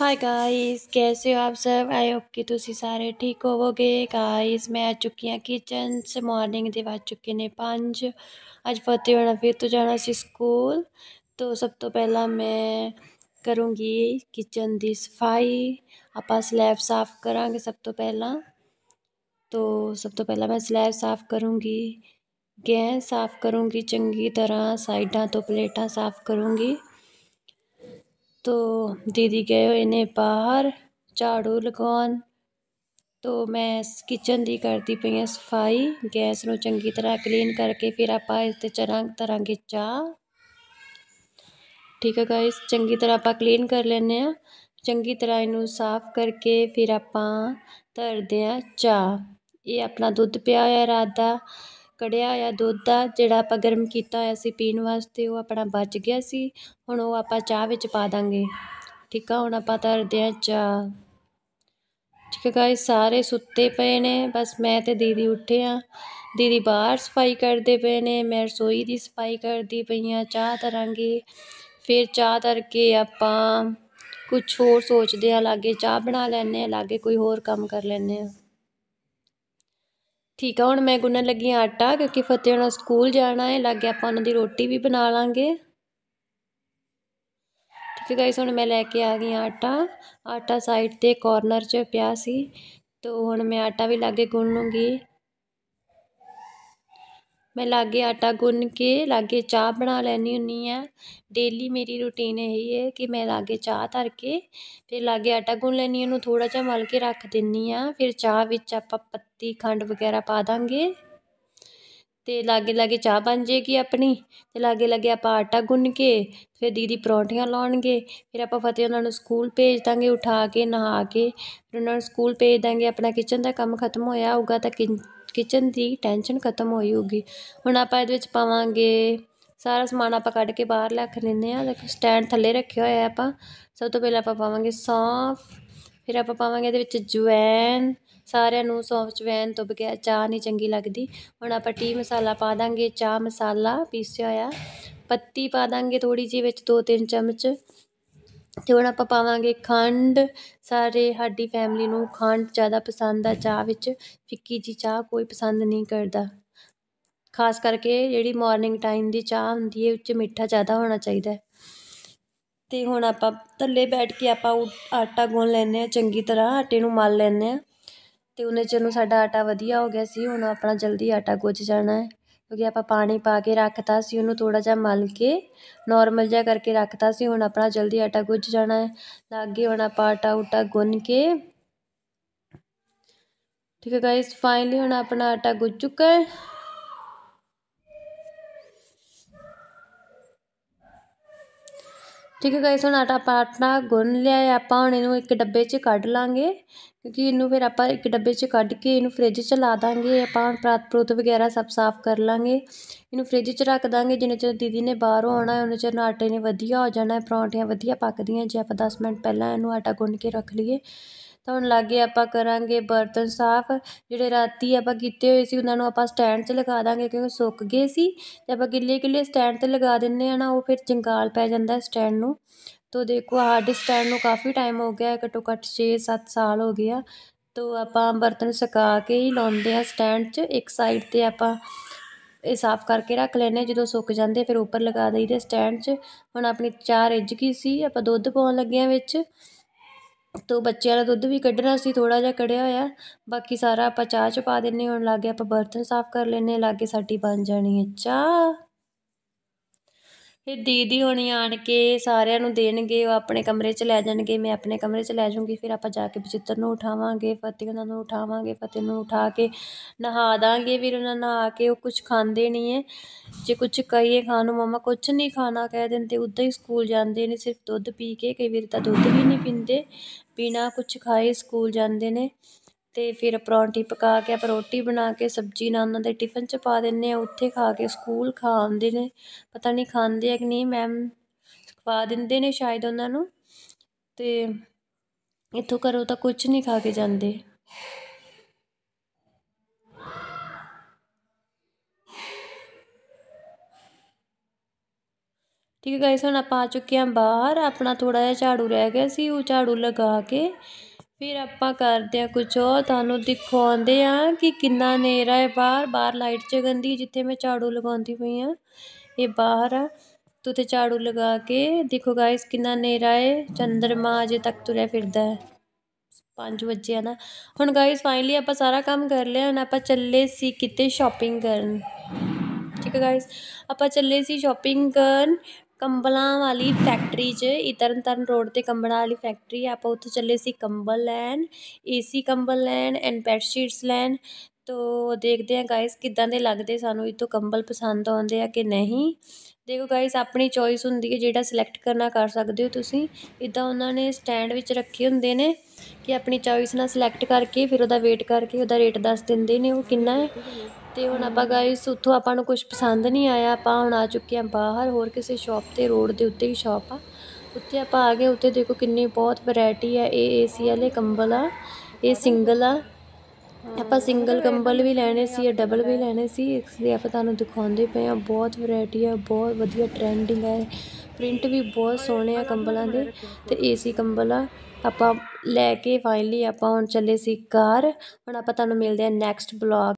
hi guys कैसे हो आप सब आई होप कि ਤੁਸੀਂ ਸਾਰੇ ਠੀਕ ਹੋਵੋਗੇ ਗਾਇਸ ਮੈਂ ਆ ਚੁੱਕੀ ਹਾਂ ਕਿਚਨ ਸੇ ਮਾਰਨਿੰਗ ਦੇ ਵੱਜ ਚੁੱਕੇ ਨੇ 5 ਅੱਜ ਫਤਿਹ ਹੋਣਾ ਫਿਰ ਤੋਂ ਜਾਣਾ ਸੀ ਸਕੂਲ ਤੋਂ ਸਭ ਤੋਂ ਪਹਿਲਾਂ ਮੈਂ ਕਰੂੰਗੀ ਕਿਚਨ ਦੀ ਸਫਾਈ ਆਪਾਂ ਸਲੈਬ ਸਾਫ਼ ਕਰਾਂਗੇ ਸਭ ਤੋਂ ਪਹਿਲਾਂ ਤੋਂ ਸਭ ਤੋਂ ਪਹਿਲਾਂ ਮੈਂ ਸਲੈਬ ਸਾਫ਼ ਕਰੂੰਗੀ ਗੈਸ ਸਾਫ਼ ਕਰੂੰਗੀ ਚੰਗੀ ਤਰ੍ਹਾਂ ਸਾਈਡਾਂ ਤੋਂ ਪਲੇਟਾਂ ਸਾਫ਼ ਕਰੂੰਗੀ ਤੋ ਦੀਦੀ ਗਏ ਹੋਏ ਨੇ ਬਾਹਰ ਝਾੜੂ ਲਗਾਉਣ ਤੋ ਮੈਂ ਕਿਚਨ ਦੀ ਕਰਦੀ ਪਈ ਹਾਂ ਸਫਾਈ ਗੈਸ ਨੂੰ ਚੰਗੀ ਤਰ੍ਹਾਂ ਕਲੀਨ ਕਰਕੇ ਫਿਰ ਆਪਾਂ ਇਸ ਤੇ ਚਰੰਗ ਤਰਾਂਗੇ ਚਾਹ ਠੀਕ ਹੈ ਗਾਇਸ ਚੰਗੀ ਤਰ੍ਹਾਂ ਆਪਾਂ ਕਲੀਨ ਕਰ ਲੈਨੇ ਆ ਚੰਗੀ ਤਰ੍ਹਾਂ ਇਹਨੂੰ ਸਾਫ਼ ਕਰਕੇ ਫਿਰ ਆਪਾਂ ਧਰਦੇ ਆ ਚਾਹ ਇਹ ਆਪਣਾ ਦੁੱਧ ਪਿਆ ਹੋਇਆ ਰਾਤ ਦਾ ਕੜਿਆ ਆ ਦੁੱਧ ਦਾ ਜਿਹੜਾ ਆਪਾਂ ਗਰਮ ਕੀਤਾ ਹੋਇਆ ਸੀ ਪੀਣ ਵਾਸਤੇ ਉਹ ਆਪਣਾ ਬਚ ਗਿਆ ਸੀ ਹੁਣ ਉਹ ਆਪਾਂ ਚਾਹ ਵਿੱਚ ਪਾ ਦਾਂਗੇ ਠੀਕ ਆ ਹੁਣ ਆਪਾਂ ਧਰਦੇ ਆ ਚਾਹ ਠੀਕ ਹੈ ਗਾਇਸ ਸਾਰੇ ਸੁੱਤੇ ਪਏ ਨੇ ਬਸ ਮੈਂ ਤੇ ਦੀਦੀ ਉੱਠੇ ਆ ਦੀਦੀ ਬਾਹਰ ਸਫਾਈ ਕਰਦੇ ਪਏ ਨੇ ਮੈਂ ਰਸੋਈ ਦੀ ਸਫਾਈ ਕਰਦੀ ਪਈ ਆ ਚਾਹ ਧਰਾਂਗੇ ਫਿਰ ਚਾਹ ਧਰ ਕੇ ਆਪਾਂ ਕੁਝ ਹੋਰ ਸੋਚਦੇ ਆ ਲਾਗੇ ਚਾਹ ਬਣਾ ਲੈਣੇ ਆ ਲਾਗੇ ਕੋਈ ਹੋਰ ਕੰਮ ਕਰ ਲੈਣੇ ਆ ਠੀਕ ਆ ਹੁਣ ਮੈਂ ਗੁੰਨਣ ਲੱਗੀ ਆ ਆਟਾ ਕਿਉਂਕਿ ਫਤਿਹ ਨੂੰ ਸਕੂਲ ਜਾਣਾ ਹੈ ਲੱਗੇ ਆਪਾਂ ਉਹਨਾਂ ਦੀ ਰੋਟੀ ਵੀ ਬਣਾ ਲਾਂਗੇ ਠੀਕ ਹੈ ਗਾਇਸ ਹੁਣ ਮੈਂ ਲੈ ਕੇ ਆ ਗਈ ਆਟਾ ਆਟਾ ਸਾਈਡ ਤੇ ਕਾਰਨਰ 'ਚ ਪਿਆ ਸੀ ਤੋ ਹੁਣ ਮੈਂ ਆਟਾ ਵੀ ਲਾ ਕੇ ਗੁੰਨ ਲੂੰਗੀ ਮੈਂ ਲਾਗੇ ਆਟਾ ਗੁੰਨ ਕੇ ਲਾਗੇ ਚਾਹ ਬਣਾ ਲੈਣੀ ਹੁੰਨੀ ਆ ਡੇਲੀ ਮੇਰੀ ਰੁਟੀਨ ਇਹ ਹੀ ਹੈ ਕਿ ਮੈਂ ਲਾਗੇ ਚਾਹ ਧਰ ਕੇ ਫਿਰ ਲਾਗੇ ਆਟਾ ਗੁੰਨ ਲੈਣੀ ਉਹਨੂੰ ਥੋੜਾ ਜਿਹਾ ਮਲ ਕੇ ਰੱਖ ਦਿੰਨੀ ਆ ਫਿਰ ਚਾਹ ਵਿੱਚ ਆਪਾਂ ਪੱਤੀ ਖੰਡ ਵਗੈਰਾ ਪਾ ਦਾਂਗੇ ਤੇ ਲਾਗੇ ਲਾਗੇ ਚਾਹ ਬਣ ਜੇਗੀ ਆਪਣੀ ਤੇ ਲਾਗੇ ਲਾਗੇ ਆਪਾਂ ਆਟਾ ਗੁੰਨ ਕੇ ਫਿਰ ਦੀਦੀ ਪਰੌਂਠੀਆਂ ਲਾਉਣਗੇ ਫਿਰ ਆਪਾਂ ਫਤਿਹ ਉਹਨਾਂ ਨੂੰ ਸਕੂਲ ਭੇਜ ਦਾਂਗੇ ਉਠਾ ਕੇ ਨਹਾ ਕੇ ਫਿਰ ਉਹਨਾਂ ਨੂੰ ਸਕੂਲ ਭੇਜ ਦਾਂਗੇ ਆਪਣਾ ਕਿਚਨ ਦਾ ਕੰਮ ਖਤਮ ਹੋਇਆ ਹੋਊਗਾ ਤਾਂ ਕਿ ਕਿਚਨ ਦੀ ਟੈਨਸ਼ਨ ਖਤਮ ਹੋਈ ਹੋਗੀ ਹੁਣ ਆਪਾਂ ਇਹਦੇ ਵਿੱਚ ਪਾਵਾਂਗੇ ਸਾਰਾ ਸਮਾਨ ਆਪਾਂ ਕੱਢ ਕੇ ਬਾਹਰ ਰੱਖ ਲੈਨੇ ਆ ਦੇਖੋ ਸਟੈਂਡ ਥੱਲੇ ਰੱਖਿਆ ਹੋਇਆ ਆਪਾਂ ਸਭ ਤੋਂ ਪਹਿਲਾਂ ਆਪਾਂ ਪਾਵਾਂਗੇ ਸੌਂਫ ਫਿਰ ਆਪਾਂ ਪਾਵਾਂਗੇ ਇਹਦੇ ਵਿੱਚ ਜਵੈਨ ਸਾਰਿਆਂ ਨੂੰ ਸੌਂਫ ਜਵੈਨ ਤੋਂ ਬਗੈਰ ਚਾਹ ਨਹੀਂ ਚੰਗੀ ਲੱਗਦੀ ਹੁਣ ਆਪਾਂ ਟੀ ਮਸਾਲਾ ਪਾ ਦਾਂਗੇ ਚਾਹ ਮਸਾਲਾ ਪੀਸਿਆ ਹੋਇਆ ਪੱਤੀ ਪਾ ਦਾਂਗੇ ਥੋੜੀ ਜਿਹੀ ਵਿੱਚ ਦੋ ਤਿੰਨ ਚਮਚ ਤੇ ਹੁਣ ਆਪਾਂ ਪਾਵਾਂਗੇ ਖੰਡ ਸਾਰੇ ਸਾਡੀ ਫੈਮਿਲੀ ਨੂੰ ਖੰਡ ਜ਼ਿਆਦਾ ਪਸੰਦ ਆ ਚਾਹ ਵਿੱਚ ਫਿੱਕੀ ਜੀ ਚਾਹ ਕੋਈ ਪਸੰਦ ਨਹੀਂ ਕਰਦਾ ਖਾਸ ਕਰਕੇ ਜਿਹੜੀ ਮਾਰਨਿੰਗ ਟਾਈਮ ਦੀ ਚਾਹ ਹੁੰਦੀ ਹੈ ਉਹ 'ਚ ਮਿੱਠਾ ਜ਼ਿਆਦਾ ਹੋਣਾ ਚਾਹੀਦਾ ਤੇ ਹੁਣ ਆਪਾਂ ਥੱਲੇ ਬੈਠ ਕੇ ਆਪਾਂ ਆਟਾ ਗੁੰਨ ਲੈਨੇ ਆ ਚੰਗੀ ਤਰ੍ਹਾਂ ਆਟੇ ਨੂੰ ਮਲ ਲੈਨੇ ਆ ਤੇ ਉਹਨੇ ਚਿਰ ਨੂੰ ਸਾਡਾ ਆਟਾ ਵਧੀਆ ਹੋ ਗਿਆ ਸੀ ਹੁਣ ਆਪਣਾ ਜਲਦੀ ਆਟਾ ਗੁੱਝ ਜਾਣਾ ਹੈ ਕਿਉਂਕਿ ਆਪਾਂ ਪਾਣੀ ਪਾ ਕੇ ਰੱਖਤਾ ਸੀ ਉਹਨੂੰ ਥੋੜਾ ਜਿਹਾ ਮਲ ਕੇ ਨੋਰਮਲ ਜਿਹਾ ਕਰਕੇ ਰੱਖਤਾ ਸੀ ਹੁਣ ਆਪਣਾ ਜਲਦੀ ਆਟਾ ਗੁੱਝ ਜਾਣਾ ਹੈ ਲਾਗੇ ਹੁਣ ਆਪਾਂ ਆਟਾ ਉਟਾ ਗੁੰਨ ਕੇ ਠੀਕ ਹੈ ਗਾਇਸ ਫਾਈਨਲੀ ਹੁਣ ਆਪਣਾ ਆਟਾ ਗੁੱਝ ਚੁੱਕਾ ਹੈ ਠੀਕ ਹੈ ਗਾਇਸ ਹੁਣ ਆਟਾ ਪਾਟਾ ਗੁੰਨ ਲਿਆ ਹੈ ਆਪਾਂ ਹੁਣ ਇਹਨੂੰ ਇੱਕ ਡੱਬੇ 'ਚ ਕੱਢ ਲਾਂਗੇ ਕਿਉਂਕਿ ਇਹਨੂੰ ਫਿਰ ਆਪਾਂ ਇੱਕ ਡੱਬੇ 'ਚ ਕੱਢ ਕੇ ਇਹਨੂੰ ਫ੍ਰਿਜ 'ਚ ਲਾ ਦਾਂਗੇ ਆਪਾਂ ਪ੍ਰਾਤ ਪ੍ਰੂਤ ਵਗੈਰਾ ਸਭ ਸਾਫ਼ ਕਰ ਲਾਂਗੇ ਇਹਨੂੰ ਫ੍ਰਿਜ 'ਚ ਰੱਖ ਦਾਂਗੇ ਜਿੰਨੇ ਚਿਰ ਦੀਦੀ ਨੇ ਬਾਹਰੋਂ ਆਉਣਾ ਹੈ ਉਹਨੇ ਚਿਰ ਆਟੇ ਨੇ ਵਧੀਆ ਹੋ ਜਾਣਾ ਹੈ ਪਰੌਂਠੀਆਂ ਵਧੀਆ ਪੱਕਦੀਆਂ ਜੇ ਆਪਾਂ 10 ਮਿੰਟ ਪਹਿਲਾਂ ਇਹਨੂੰ ਆਟਾ ਗੁੰਨ ਕੇ ਰੱਖ ਲਈਏ ਤਾਂ ਹੁਣ ਲਾਗੇ ਆਪਾਂ ਕਰਾਂਗੇ ਬਰਤਨ ਸਾਫ਼ ਜਿਹੜੇ ਰਾਤੀ ਆਪਾਂ ਕੀਤੇ ਹੋਏ ਸੀ ਉਹਨਾਂ ਨੂੰ ਆਪਾਂ ਸਟੈਂਡ 'ਚ ਲਗਾ ਦਾਂਗੇ ਕਿਉਂਕਿ ਸੁੱਕ ਗਏ ਸੀ ਤੇ ਆਪਾਂ ਗਿੱਲੇ ਗਿੱਲੇ ਸਟੈਂਡ 'ਤੇ ਲਗਾ ਦਿੰਨੇ ਆ ਨਾ ਉਹ ਫਿਰ ਚੰਗਾਲ ਪੈ ਜਾਂਦਾ ਸਟੈਂਡ ਨੂੰ ਤੋ ਦੇਖੋ ਹਾਰਡ ਸਟੈਂਡ ਨੂੰ ਕਾਫੀ ਟਾਈਮ ਹੋ ਗਿਆ ਘੱਟੋ ਘੱਟ 6-7 ਸਾਲ ਹੋ ਗਿਆ ਤੋਂ ਤੋ ਆਪਾਂ ਬਰਤਨ ਸੁਕਾ ਕੇ ਹੀ ਲਾਉਂਦੇ ਆ ਸਟੈਂਡ 'ਚ ਇੱਕ ਸਾਈਡ 'ਤੇ ਆਪਾਂ ਇਹ ਸਾਫ਼ ਕਰਕੇ ਰੱਖ ਲੈਨੇ ਜਦੋਂ ਸੁੱਕ ਜਾਂਦੇ ਫਿਰ ਉੱਪਰ ਲਗਾ ਦਈਦੇ ਸਟੈਂਡ 'ਚ ਹੁਣ ਆਪਣੀ ਚਾਹ ਰਿੱਝ ਗਈ ਸੀ ਆਪਾਂ ਦੁੱਧ ਪਾਉਣ ਲੱਗੇ ਆ ਵਿੱਚ ਤੋਂ ਬੱਚਿਆਂ ਦਾ ਦੁੱਧ ਵੀ ਕੱਢਣਾ ਸੀ ਥੋੜਾ ਜਿਹਾ ਕੜਿਆ ਹੋਇਆ ਬਾਕੀ ਸਾਰਾ ਆਪਾਂ ਚਾਹ 'ਚ ਪਾ ਦਿੰਨੇ ਹੁਣ ਲਾਗੇ ਆਪਾਂ ਬਰਤਨ ਸਾਫ਼ ਕਰ ਲੈਂਦੇ ਲਾਗੇ ਸਾਡੀ ਬਣ ਜਾਣੀ ਹੈ ਚਾਹ ਫਿਰ ਦੀਦੀ ਹੋਣੀ ਆਣ ਕੇ ਸਾਰਿਆਂ ਨੂੰ ਦੇਣਗੇ ਉਹ ਆਪਣੇ ਕਮਰੇ 'ਚ ਲੈ ਜਾਣਗੇ ਮੈਂ ਆਪਣੇ ਕਮਰੇ 'ਚ ਲੈ ਜਾਊਂਗੀ ਫਿਰ ਆਪਾਂ ਜਾ ਕੇ ਬਚਿੱਤਰ ਨੂੰ ਉਠਾਵਾਂਗੇ ਫਤਿਹ ਉਹਨਾਂ ਨੂੰ ਉਠਾਵਾਂਗੇ ਫਤਿਹ ਨੂੰ ਉਠਾ ਕੇ ਨਹਾ ਦਾਂਗੇ ਵੀਰ ਉਹਨਾਂ ਨਹਾ ਕੇ ਉਹ ਕੁਝ ਖਾਂਦੇ ਨਹੀਂ ਹੈ ਜੇ ਕੁਝ ਕਹੀਏ ਖਾਣ ਨੂੰ ਮਮਾ ਕੁਝ ਨਹੀਂ ਖਾਣਾ ਕਹਿ ਦਿੰਦੇ ਉਦਾਂ ਹੀ ਸਕੂਲ ਜਾਂਦੇ ਨੇ ਸਿਰਫ ਦੁੱਧ ਪੀ ਕੇ ਕਈ ਵਾਰ ਤਾਂ ਦੁੱਧ ਵੀ ਨਹੀਂ ਪੀਂਦੇ ਬਿਨਾ ਕੁਝ ਖਾਏ ਸਕੂਲ ਜਾਂਦੇ ਨੇ ਤੇ ਫਿਰ ਪਰੌਂਠੀ ਪਕਾ ਕੇ ਆਪਾਂ ਰੋਟੀ ਬਣਾ ਕੇ ਸਬਜ਼ੀ ਨਾਲ ਉਹਨਾਂ ਦੇ ਟਿਫਨ 'ਚ ਪਾ ਦਿੰਦੇ ਆ ਉੱਥੇ ਖਾ ਕੇ ਸਕੂਲ ਖਾ ਆਉਂਦੇ ਨੇ ਪਤਾ ਨਹੀਂ ਖਾਂਦੇ ਆ ਕਿ ਨਹੀਂ ਮੈਮ ਖਵਾ ਦਿੰਦੇ ਨੇ ਸ਼ਾਇਦ ਉਹਨਾਂ ਨੂੰ ਤੇ ਇੱਥੋਂ ਘਰੋਂ ਤਾਂ ਕੁਝ ਨਹੀਂ ਖਾ ਕੇ ਜਾਂਦੇ ਠੀਕ ਹੈ ਗਾਇਸ ਹੁਣ ਆਪਾਂ ਆ ਚੁੱਕੇ ਹਾਂ ਬਾਹਰ ਆਪਣਾ ਥੋੜਾ ਜਿਹਾ ਝਾੜੂ ਰਹਿ ਗਿਆ ਸੀ ਉਹ ਝਾੜੂ ਲਗਾ ਕੇ ਫਿਰ ਆਪਾਂ ਕਰਦੇ ਆ ਕੁਝ ਹੋਰ ਤੁਹਾਨੂੰ ਦਿਖਾਉਂਦੇ ਆ ਕਿ ਕਿੰਨਾ ਨੇਰਾ ਹੈ ਬਾਹਰ ਬਾਹਰ ਲਾਈਟ ਚ ਗੰਦੀ ਜਿੱਥੇ ਮੈਂ ਝਾੜੂ ਲਗਾਉਂਦੀ ਪਈ ਆ ਇਹ ਬਾਹਰ ਆ ਤੂੰ ਤੇ ਝਾੜੂ ਲਗਾ ਕੇ ਦੇਖੋ ਗਾਇਸ ਕਿੰਨਾ ਨੇਰਾ ਹੈ ਚੰਦਰਮਾ ਅਜੇ ਤੱਕ ਤੁਰਿਆ ਫਿਰਦਾ ਹੈ 5 ਵਜੇ ਆ ਨਾ ਹੁਣ ਗਾਇਸ ਫਾਈਨਲੀ ਆਪਾਂ ਸਾਰਾ ਕੰਮ ਕਰ ਲਿਆ ਹੁਣ ਆਪਾਂ ਚੱਲੇ ਸੀ ਕਿਤੇ ਸ਼ਾਪਿੰਗ ਕਰਨ ਠੀਕ ਹੈ ਗਾਇਸ ਆਪਾਂ ਚੱਲੇ ਸੀ ਸ਼ਾਪਿੰਗ ਕਰਨ ਕੰਬਲਾਂ ਵਾਲੀ ਫੈਕਟਰੀ 'ਚ ਇਤਰਨ ਤਰਨ ਰੋਡ 'ਤੇ ਕੰਬਲਾਂ ਵਾਲੀ ਫੈਕਟਰੀ ਆ ਆਪਾਂ ਉੱਥੇ ਚੱਲੇ ਸੀ ਕੰਬਲ ਲੈਣ ਏਸੀ ਕੰਬਲ ਲੈਣ ਐਂਡ ਬੈੱਡ ਸ਼ੀਟਸ ਲੈਣ ਤੋ ਦੇਖਦੇ ਆ ਗਾਇਸ ਕਿੱਦਾਂ ਦੇ ਲੱਗਦੇ ਸਾਨੂੰ ਇਹ ਤੋਂ ਕੰਬਲ ਪਸੰਦ ਆਉਂਦੇ ਆ ਕਿ ਨਹੀਂ ਦੇਖੋ ਗਾਇਸ ਆਪਣੀ ਚੋਇਸ ਹੁੰਦੀ ਹੈ ਜਿਹੜਾ ਸਿਲੈਕਟ ਕਰਨਾ ਕਰ ਸਕਦੇ ਹੋ ਤੁਸੀਂ ਇਦਾਂ ਉਹਨਾਂ ਨੇ ਸਟੈਂਡ ਵਿੱਚ ਰੱਖੇ ਹੁੰਦੇ ਨੇ ਕਿ ਆਪਣੀ ਚੋਇਸ ਨਾਲ ਸਿਲੈਕਟ ਕਰਕੇ ਫਿਰ ਉਹਦਾ ਵੇਟ ਕਰਕੇ ਉਹਦਾ ਰੇਟ ਦੱਸ ਦਿੰਦੇ ਨੇ ਉਹ ਕਿੰਨਾ ਹੈ ਤੇ ਹੁਣ ਆਪਾਂ ਗਾਇਸ ਉੱਥੋਂ ਆਪਾਂ ਨੂੰ ਕੁਝ ਪਸੰਦ ਨਹੀਂ ਆਇਆ ਆਪਾਂ ਹੁਣ ਆ ਚੁੱਕੇ ਆ ਬਾਹਰ ਹੋਰ ਕਿਸੇ ਸ਼ਾਪ 'ਤੇ ਰੋਡ ਦੇ ਉੱਤੇ ਹੀ ਸ਼ਾਪ ਆ ਉੱਥੇ ਆਪਾਂ ਆ ਗਏ ਉੱਥੇ ਦੇਖੋ ਕਿੰਨੀ ਬਹੁਤ ਵੈਰਾਈਟੀ ਆ ਇਹ ਏਸੀ ਵਾਲੇ ਕੰਬਲ ਆ ਇਹ ਸਿੰਗਲ ਆ ਆਪਾਂ ਸਿੰਗਲ ਕੰਬਲ ਵੀ ਲੈਣੇ ਸੀ ਇਹ ਡਬਲ ਵੀ ਲੈਣੇ ਸੀ ਇਸ ਲਈ ਆਪਾਂ ਤੁਹਾਨੂੰ ਦਿਖਾਉਂਦੇ ਪਏ ਆ ਬਹੁਤ ਵੈਰਾਈਟੀ ਆ ਬਹੁਤ ਵਧੀਆ ਟ੍ਰੈਂਡਿੰਗ ਆ ਪ੍ਰਿੰਟ ਵੀ ਬਹੁਤ ਸੋਹਣੇ ਆ ਕੰਬਲਾਂ ਦੇ ਤੇ ਏਸੀ ਕੰਬਲ ਆ ਆਪਾਂ ਲੈ ਕੇ ਫਾਈਨਲੀ ਆਪਾਂ ਹੁਣ ਚੱਲੇ ਸੀ ਘਰ ਹੁਣ ਆਪਾਂ ਤੁਹਾਨੂੰ ਮਿਲਦੇ ਆ ਨੈਕਸਟ ਬਲੌਗ